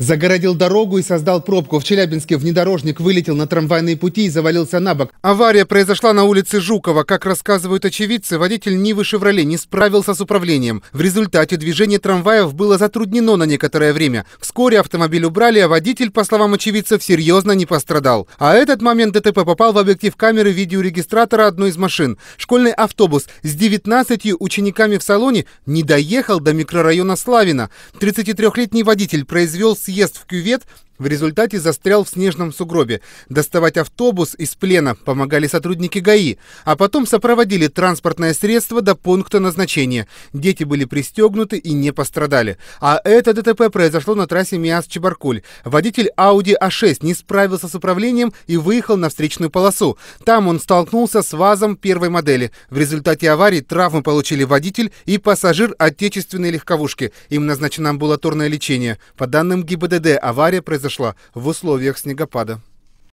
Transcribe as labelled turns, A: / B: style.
A: загородил дорогу и создал пробку. В Челябинске внедорожник вылетел на трамвайные пути и завалился на бок. Авария произошла на улице Жукова. Как рассказывают очевидцы, водитель Нивы «Шевроле» не справился с управлением. В результате движение трамваев было затруднено на некоторое время. Вскоре автомобиль убрали, а водитель, по словам очевидцев, серьезно не пострадал. А этот момент ДТП попал в объектив камеры видеорегистратора одной из машин. Школьный автобус с 19 учениками в салоне не доехал до микрорайона Славина. 33-летний водитель произвел с съезд в кювет в результате застрял в снежном сугробе. Доставать автобус из плена помогали сотрудники ГАИ, а потом сопроводили транспортное средство до пункта назначения. Дети были пристегнуты и не пострадали. А это ДТП произошло на трассе Миас-Чебаркуль. Водитель Audi A6 а не справился с управлением и выехал на встречную полосу. Там он столкнулся с ВАЗом первой модели. В результате аварии травмы получили водитель и пассажир отечественной легковушки. Им назначено амбулаторное лечение. По данным ГИБДД, авария произошла произошла в условиях снегопада.